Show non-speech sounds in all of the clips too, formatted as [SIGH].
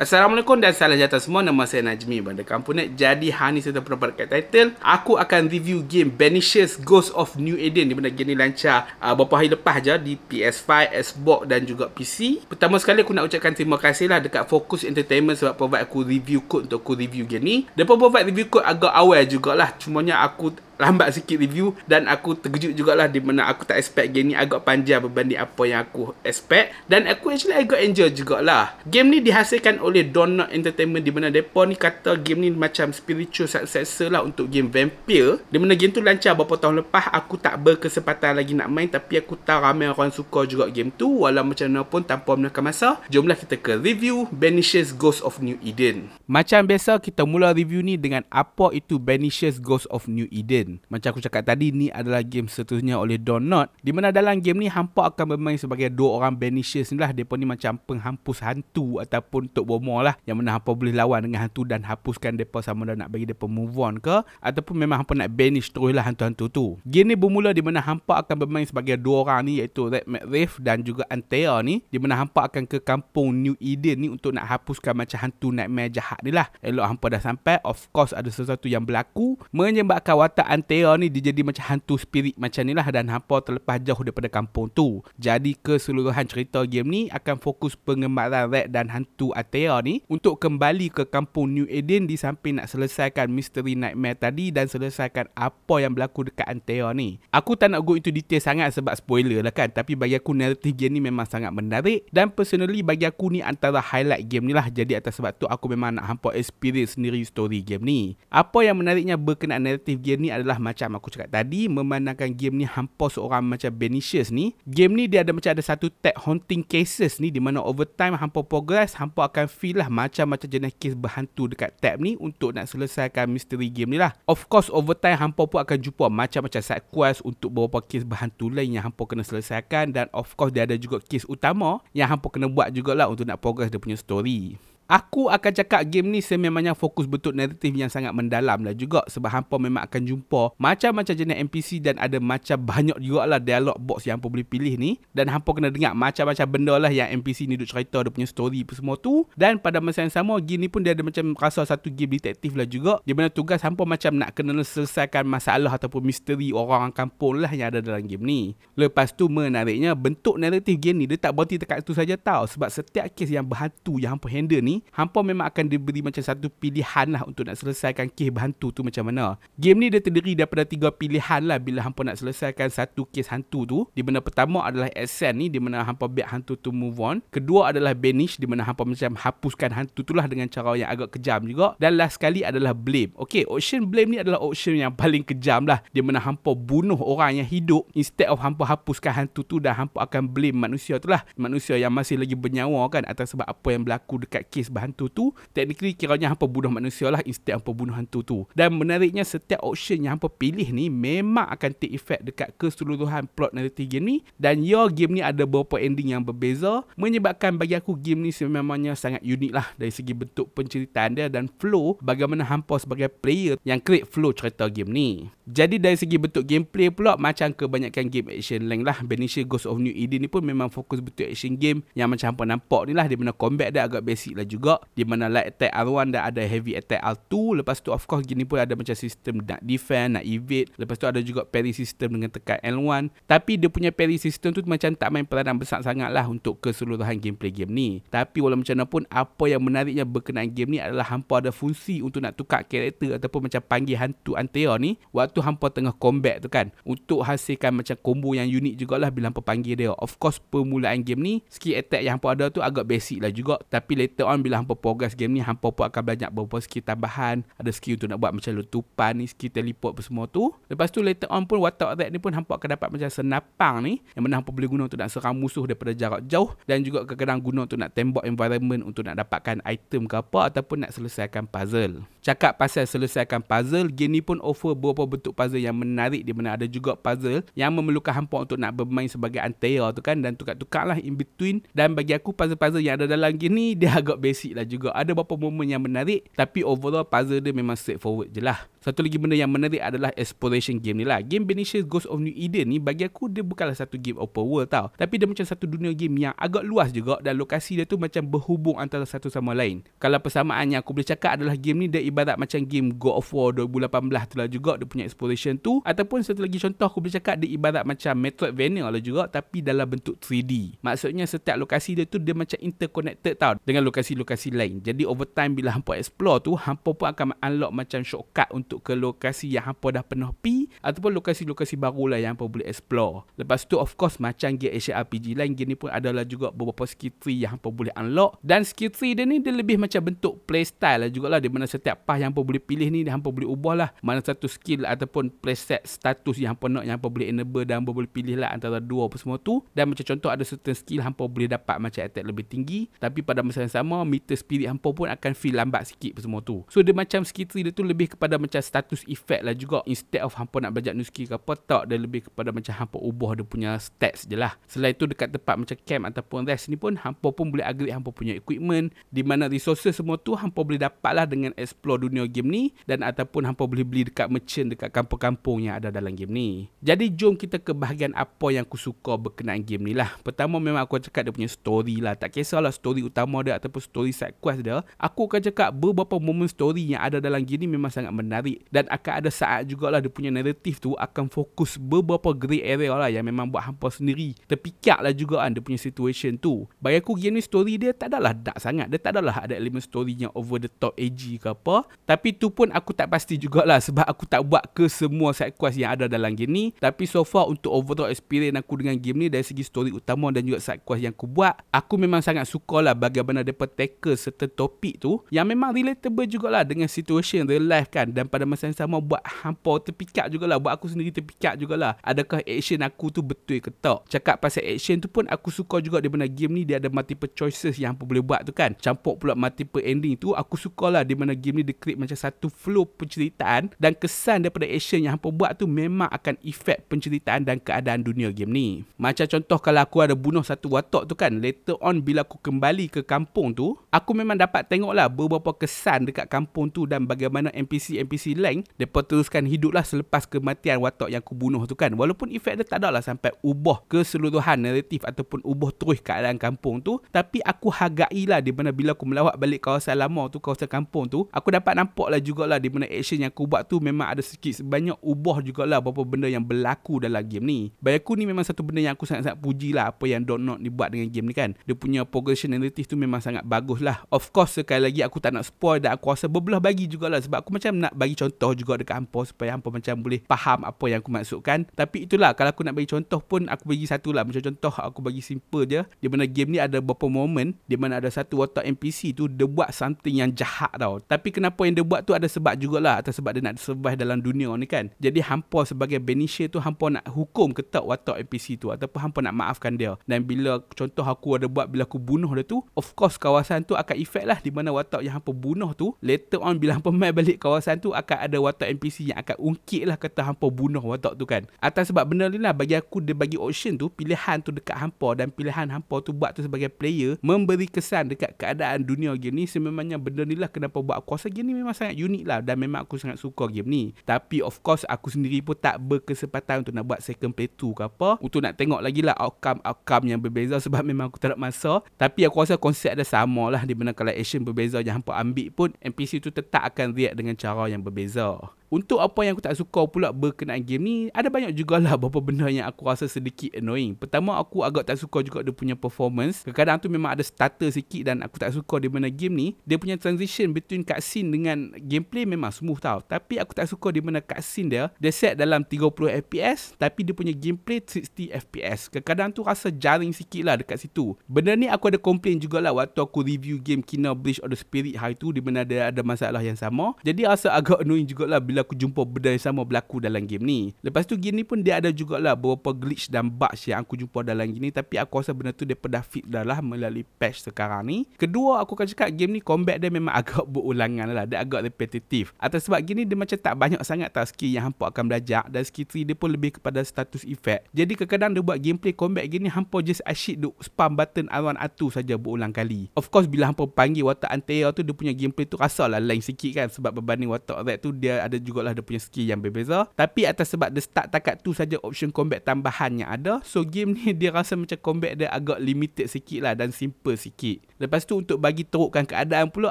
Assalamualaikum dan salam sejahtera semua. Nama saya Najmi Bandar Kampunet. Jadi, hari ini saya dah title. Aku akan review game Banishes Ghost of New Eden. Di mana game ni lancar uh, beberapa hari lepas je di PS5, Xbox dan juga PC. Pertama sekali, aku nak ucapkan terima kasih lah dekat Focus Entertainment sebab provide aku review code untuk aku review game ni. Dia pun provide review code agak awal jugalah. Cumanya aku lambat sikit review dan aku terkejut jugalah di mana aku tak expect game ni agak panjang berbanding apa yang aku expect dan aku actually agak enjoy jugalah. Game ni dihasilkan oleh Donut Entertainment di mana depa ni kata game ni macam spiritual successor lah untuk game Vampire. Di mana game tu lancar beberapa tahun lepas aku tak berkesempatan lagi nak main tapi aku tahu ramai orang suka juga game tu walau macam mana pun tanpa menekan masa. Jomlah kita ke review Banishes Ghost of New Eden. Macam biasa kita mula review ni dengan apa itu Banishes Ghost of New Eden lain. Macam aku cakap tadi, ni adalah game seterusnya oleh Don Not. Di mana dalam game ni, hampa akan bermain sebagai dua orang banishers ni lah. Mereka ni macam penghampus hantu ataupun Tok Bomo lah. Yang mana hampa boleh lawan dengan hantu dan hapuskan mereka sama ada nak bagi mereka move on ke. Ataupun memang hampa nak banish terus lah hantu-hantu tu. Game ni bermula di mana hampa akan bermain sebagai dua orang ni iaitu Red McRiff dan juga Antea ni. Di mana hampa akan ke kampung New Eden ni untuk nak hapuskan macam hantu nightmare jahat ni lah. Elok hampa dah sampai, of course ada sesuatu yang berlaku menyebabkan watak Pantera ni dia jadi macam hantu spirit macam ni lah dan hampa terlepas jauh daripada kampung tu. Jadi keseluruhan cerita game ni akan fokus pengembaraan Red dan hantu Atea ni untuk kembali ke kampung New Eden di samping nak selesaikan misteri nightmare tadi dan selesaikan apa yang berlaku dekat Atea ni. Aku tak nak go into detail sangat sebab spoiler lah kan tapi bagi aku narrative game ni memang sangat menarik dan personally bagi aku ni antara highlight game ni lah jadi atas sebab tu aku memang nak hampa experience sendiri story game ni. Apa yang menariknya berkenaan narrative game ni adalah adalah macam aku cakap tadi memandangkan game ni hampa seorang macam Benicius ni game ni dia ada macam ada satu tag haunting cases ni di mana over time hampa progress hampa akan feel lah macam-macam jenis case berhantu dekat tab ni untuk nak selesaikan misteri game ni lah of course over time hampa pun akan jumpa macam-macam side quest untuk beberapa case berhantu lain yang hampa kena selesaikan dan of course dia ada juga case utama yang hampa kena buat jugalah untuk nak progress dia punya story Aku akan cakap game ni sememangnya fokus betul naratif yang sangat mendalam lah juga sebab hampa memang akan jumpa macam-macam jenis NPC dan ada macam banyak juga lah dialog box yang hampa boleh pilih ni dan hampa kena dengar macam-macam benda lah yang NPC ni duk cerita dia punya story pun semua tu dan pada masa yang sama game ni pun dia ada macam rasa satu game detektif lah juga dia mana tugas hampa macam nak kena selesaikan masalah ataupun misteri orang kampung lah yang ada dalam game ni lepas tu menariknya bentuk naratif game ni dia tak berhenti dekat tu saja tau sebab setiap kes yang berhantu yang hampa handle ni hampa memang akan diberi macam satu pilihan lah untuk nak selesaikan kes hantu tu macam mana. Game ni dia terdiri daripada tiga pilihan lah bila hampa nak selesaikan satu kes hantu tu. Di mana pertama adalah Ascend ni di mana hampa biar hantu tu move on. Kedua adalah Banish di mana hampa macam hapuskan hantu tu lah dengan cara yang agak kejam juga. Dan last sekali adalah Blame. Okay, option Blame ni adalah option yang paling kejam lah. Di mana hampa bunuh orang yang hidup instead of hampa hapuskan hantu tu dan hampa akan blame manusia tu lah. Manusia yang masih lagi bernyawa kan atas sebab apa yang berlaku dekat kes sembah hantu tu technically kiranya hampa bunuh manusia lah instead hampa bunuh hantu tu dan menariknya setiap option yang hampa pilih ni memang akan take effect dekat keseluruhan plot narrative game ni dan ya game ni ada beberapa ending yang berbeza menyebabkan bagi aku game ni sememangnya sangat unik lah dari segi bentuk penceritaan dia dan flow bagaimana hampa sebagai player yang create flow cerita game ni jadi dari segi bentuk gameplay pula macam kebanyakan game action length lah Benicia Ghost of New Eden ni pun memang fokus bentuk action game yang macam hampa nampak ni lah di mana combat dia agak basic lah juga di mana light attack R1 dan ada heavy attack R2 lepas tu of course gini pun ada macam sistem nak defend nak evade lepas tu ada juga parry system dengan tekan L1 tapi dia punya parry system tu macam tak main peranan besar sangat lah untuk keseluruhan gameplay game ni tapi walau macam mana pun apa yang menariknya berkenaan game ni adalah hampa ada fungsi untuk nak tukar karakter ataupun macam panggil hantu antea ni waktu hampa tengah combat tu kan untuk hasilkan macam combo yang unik jugalah bila hampa panggil dia of course permulaan game ni skill attack yang hampa ada tu agak basic lah juga tapi later on confirm bila hampa progress game ni hampa pun akan banyak beberapa skill tambahan ada skill untuk nak buat macam letupan ni skill teleport apa semua tu lepas tu later on pun watak red ni pun hampa akan dapat macam senapang ni yang mana hampa boleh guna untuk nak serang musuh daripada jarak jauh dan juga kadang-kadang guna untuk nak tembok environment untuk nak dapatkan item ke apa ataupun nak selesaikan puzzle cakap pasal selesaikan puzzle game ni pun offer beberapa bentuk puzzle yang menarik di mana ada juga puzzle yang memerlukan hampa untuk nak bermain sebagai antea tu kan dan tukar-tukar lah in between dan bagi aku puzzle-puzzle yang ada dalam game ni dia agak beza basic lah juga. Ada beberapa momen yang menarik tapi overall puzzle dia memang straightforward je lah. Satu lagi benda yang menarik adalah exploration game ni lah. Game Benicia's Ghost of New Eden ni bagi aku dia bukanlah satu game open world tau. Tapi dia macam satu dunia game yang agak luas juga dan lokasi dia tu macam berhubung antara satu sama lain. Kalau persamaan yang aku boleh cakap adalah game ni dia ibarat macam game God of War 2018 tu lah juga dia punya exploration tu. Ataupun satu lagi contoh aku boleh cakap dia ibarat macam Metroidvania lah juga tapi dalam bentuk 3D. Maksudnya setiap lokasi dia tu dia macam interconnected tau dengan lokasi lokasi lain. Jadi over time bila hampa explore tu, hampa pun akan unlock macam shortcut untuk ke lokasi yang hampa dah pernah pi ataupun lokasi-lokasi baru lah yang hampa boleh explore. Lepas tu of course macam game Asia RPG lain, game ni pun adalah juga beberapa skill tree yang hampa boleh unlock dan skill tree dia ni dia lebih macam bentuk playstyle lah jugalah di mana setiap path yang hampa boleh pilih ni hampa boleh ubah lah. Mana satu skill ataupun preset status yang hampa nak yang hampa boleh enable dan hampa boleh pilih lah antara dua apa semua tu dan macam contoh ada certain skill hampa boleh dapat macam attack lebih tinggi tapi pada masa yang sama meter speed hampa pun akan feel lambat sikit apa semua tu. So dia macam skitri dia tu lebih kepada macam status effect lah juga instead of hampa nak belajar new skill ke apa tak dia lebih kepada macam hampa ubah dia punya stats je lah. Selain tu dekat tempat macam camp ataupun rest ni pun hampa pun boleh upgrade hampa punya equipment di mana resources semua tu hampa boleh dapat lah dengan explore dunia game ni dan ataupun hampa boleh beli dekat merchant dekat kampung-kampung yang ada dalam game ni. Jadi jom kita ke bahagian apa yang aku suka berkenaan game ni lah. Pertama memang aku cakap dia punya story lah. Tak kisahlah story utama dia ataupun story story side quest dia aku akan cakap beberapa moment story yang ada dalam gini memang sangat menarik dan akan ada saat jugalah dia punya naratif tu akan fokus beberapa grey area lah yang memang buat hampa sendiri terpikak lah juga kan dia punya situation tu bagi aku gini ni story dia tak adalah dark sangat dia tak adalah ada elemen story yang over the top edgy ke apa tapi tu pun aku tak pasti jugalah sebab aku tak buat ke semua side quest yang ada dalam game ni tapi so far untuk overall experience aku dengan game ni dari segi story utama dan juga side quest yang aku buat aku memang sangat suka lah bagaimana dia take tackle serta topik tu yang memang relatable jugalah dengan situasi yang real life kan dan pada masa yang sama buat hampa terpikat jugalah buat aku sendiri terpikat jugalah adakah action aku tu betul ke tak cakap pasal action tu pun aku suka juga di mana game ni dia ada multiple choices yang hampa boleh buat tu kan campur pula multiple ending tu aku suka lah di mana game ni dia create macam satu flow penceritaan dan kesan daripada action yang hampa buat tu memang akan efek penceritaan dan keadaan dunia game ni macam contoh kalau aku ada bunuh satu watak tu kan later on bila aku kembali ke kampung tu Aku memang dapat tengok lah beberapa kesan dekat kampung tu dan bagaimana NPC-NPC lain mereka teruskan hidup lah selepas kematian watak yang aku bunuh tu kan. Walaupun efek dia tak ada lah sampai ubah keseluruhan naratif ataupun ubah terus keadaan kampung tu. Tapi aku hargai lah di mana bila aku melawat balik kawasan lama tu, kawasan kampung tu. Aku dapat nampak lah jugalah di mana action yang aku buat tu memang ada sikit sebanyak ubah jugalah beberapa benda yang berlaku dalam game ni. Bagi aku ni memang satu benda yang aku sangat-sangat puji lah apa yang Don't Not ni buat dengan game ni kan. Dia punya progression naratif tu memang sangat bagus bagus lah. Of course sekali lagi aku tak nak spoil dan aku rasa berbelah bagi jugalah sebab aku macam nak bagi contoh juga dekat hampa supaya hampa macam boleh faham apa yang aku maksudkan. Tapi itulah kalau aku nak bagi contoh pun aku bagi satu lah. Macam contoh aku bagi simple je. Di mana game ni ada beberapa moment di mana ada satu watak NPC tu dia buat something yang jahat tau. Tapi kenapa yang dia buat tu ada sebab jugalah atau sebab dia nak survive dalam dunia ni kan. Jadi hampa sebagai banisher tu hampa nak hukum ketat watak NPC tu ataupun hampa nak maafkan dia. Dan bila contoh aku ada buat bila aku bunuh dia tu of course kawasan kawasan tu akan efek lah di mana watak yang hampa bunuh tu later on bila hampa [LAUGHS] main balik kawasan tu akan ada watak NPC yang akan ungkit lah kata hampa bunuh watak tu kan atas sebab benda ni lah bagi aku dia bagi option tu pilihan tu dekat hampa dan pilihan hampa tu buat tu sebagai player memberi kesan dekat keadaan dunia game ni sememangnya benda ni lah kenapa buat aku rasa game ni memang sangat unik lah dan memang aku sangat suka game ni tapi of course aku sendiri pun tak berkesempatan untuk nak buat second play 2 ke apa untuk nak tengok lagi lah outcome-outcome yang berbeza sebab [LAUGHS] memang aku tak ada masa tapi aku rasa konsep ada sama sama lah dibenarkan kalau action berbeza yang hampa ambil pun NPC tu tetap akan react dengan cara yang berbeza. Untuk apa yang aku tak suka pula berkenaan game ni, ada banyak jugalah beberapa [LAUGHS] benda yang aku rasa sedikit annoying. Pertama, aku agak tak suka juga dia punya performance. Kadang-kadang tu memang ada starter sikit dan aku tak suka di mana game ni. Dia punya transition between cutscene dengan gameplay memang smooth tau. Tapi aku tak suka di mana cutscene dia, dia set dalam 30fps tapi dia punya gameplay 60fps. Kadang-kadang tu rasa jaring sikit lah dekat situ. Benda ni aku ada komplain jugalah waktu aku review game Kina Bridge of the Spirit hari tu di mana dia ada masalah yang sama. Jadi rasa agak annoying jugalah bila apabila aku jumpa benda yang sama berlaku dalam game ni. Lepas tu game ni pun dia ada jugalah beberapa glitch dan bugs yang aku jumpa dalam game ni tapi aku rasa benda tu dia dah fit dah lah melalui patch sekarang ni. Kedua aku akan cakap game ni combat dia memang [LAUGHS] agak berulangan lah. Dia agak repetitif. Atas sebab game ni dia macam tak banyak sangat tak skill yang hampa akan belajar dan skill tree dia pun lebih kepada status effect. Jadi kadang-kadang dia buat gameplay combat game ni hampa just asyik duk spam button R1 R2 saja berulang kali. Of course bila hampa panggil watak Antea tu dia punya gameplay tu rasa lah lain sikit kan sebab berbanding watak Red tu dia ada juga jugalah dia punya skill yang berbeza tapi atas sebab dia start takat tu saja option combat tambahan yang ada so game ni [LAUGHS] dia rasa macam combat dia agak limited sikit lah dan simple sikit lepas tu untuk bagi terukkan keadaan pula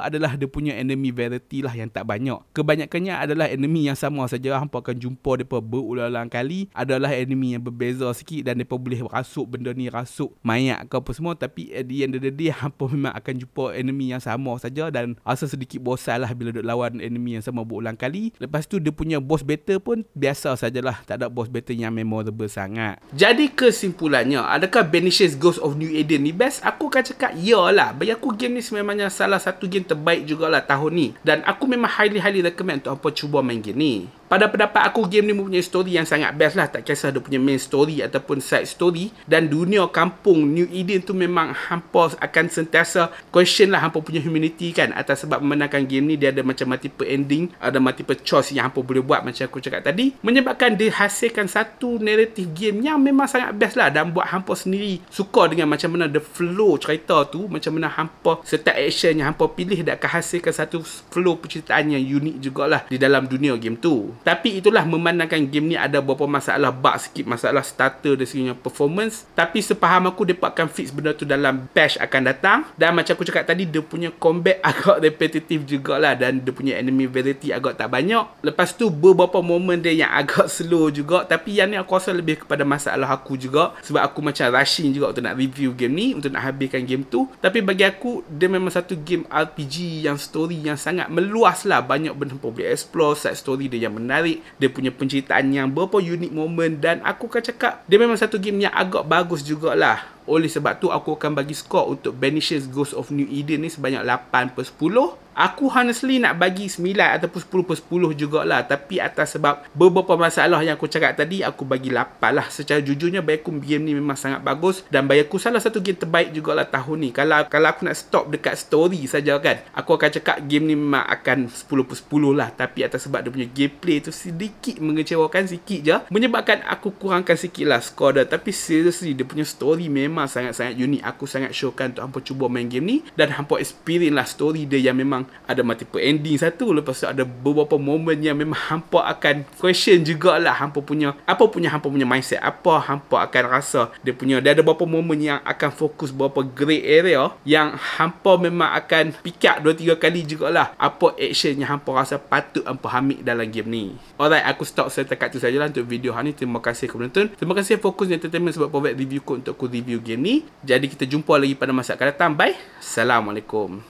adalah dia punya enemy variety lah yang tak banyak kebanyakannya adalah enemy yang sama saja hampa akan jumpa depa berulang-ulang kali adalah enemy yang berbeza sikit dan depa boleh rasuk benda ni rasuk mayat ke apa semua tapi at the end of the day [LAUGHS] hampa memang akan jumpa enemy yang sama saja dan rasa sedikit bosan lah bila duk lawan enemy yang sama berulang kali lepas tu dia punya boss battle pun biasa sajalah. Tak ada boss battle yang memorable sangat. Jadi kesimpulannya, adakah Banishes Ghost of New Eden ni best? Aku akan cakap ya lah. Bagi aku game ni sememangnya salah satu game terbaik jugalah tahun ni. Dan aku memang highly-highly recommend untuk apa cuba main game ni pada pendapat aku game ni mempunyai story yang sangat best lah tak kisah dia punya main story ataupun side story dan dunia kampung New Eden tu memang hampa akan sentiasa question lah hampa punya humanity kan atas sebab memenangkan game ni dia ada macam multiple ending ada multiple choice yang hampa boleh buat macam aku cakap tadi menyebabkan dia hasilkan satu narrative game yang memang sangat best lah dan buat hampa sendiri suka dengan macam mana the flow cerita tu macam mana hampa setiap action yang hampa pilih dan akan hasilkan satu flow penceritaan yang unik jugalah di dalam dunia game tu tapi itulah memandangkan game ni ada beberapa masalah bug sikit, masalah starter dan segi performance. Tapi sepaham aku, dia akan fix benda tu dalam patch akan datang. Dan macam aku cakap tadi, dia punya combat [LAUGHS] agak repetitive jugalah. Dan dia punya enemy variety agak tak banyak. Lepas tu, beberapa moment dia yang agak [LAUGHS] slow juga. Tapi yang ni aku rasa lebih kepada masalah aku juga. Sebab aku macam rushing juga untuk nak review game ni. Untuk nak habiskan game tu. Tapi bagi aku, dia memang satu game RPG yang story yang sangat meluas lah. Banyak benda pun boleh explore. Side story dia yang menarik menarik dia punya penceritaan yang berapa unique moment dan aku akan cakap dia memang satu game yang agak bagus jugalah oleh sebab tu aku akan bagi skor untuk Banishes Ghost of New Eden ni sebanyak 8 per 10. Aku honestly nak bagi 9 ataupun 10 per 10 jugalah. Tapi atas sebab beberapa masalah yang aku cakap tadi, aku bagi 8 lah. Secara jujurnya, bagi aku game ni memang sangat bagus. Dan bagi aku salah satu game terbaik jugalah tahun ni. Kalau kalau aku nak stop dekat story saja kan, aku akan cakap game ni memang akan 10 per 10 lah. Tapi atas sebab dia punya gameplay tu sedikit mengecewakan sikit je. Menyebabkan aku kurangkan sikit lah skor dia. Tapi seriously, dia punya story memang memang sangat-sangat unik. Aku sangat syorkan untuk hampa cuba main game ni. Dan hampa experience lah story dia yang memang ada multiple ending satu. Lepas tu ada beberapa moment yang memang hampa akan question jugalah hampa punya. Apa punya hampa punya mindset. Apa hampa akan rasa dia punya. Dia ada beberapa moment yang akan fokus beberapa grey area. Yang hampa memang akan pick up 2-3 kali jugalah. Apa action yang hampa rasa patut hampa hamil dalam game ni. Alright, aku stop setakat tu sajalah untuk video hari ni. Terima kasih kerana menonton. Terima kasih fokus Entertainment sebab provide review code untuk aku review game ni. Jadi kita jumpa lagi pada masa akan datang. Bye. Assalamualaikum.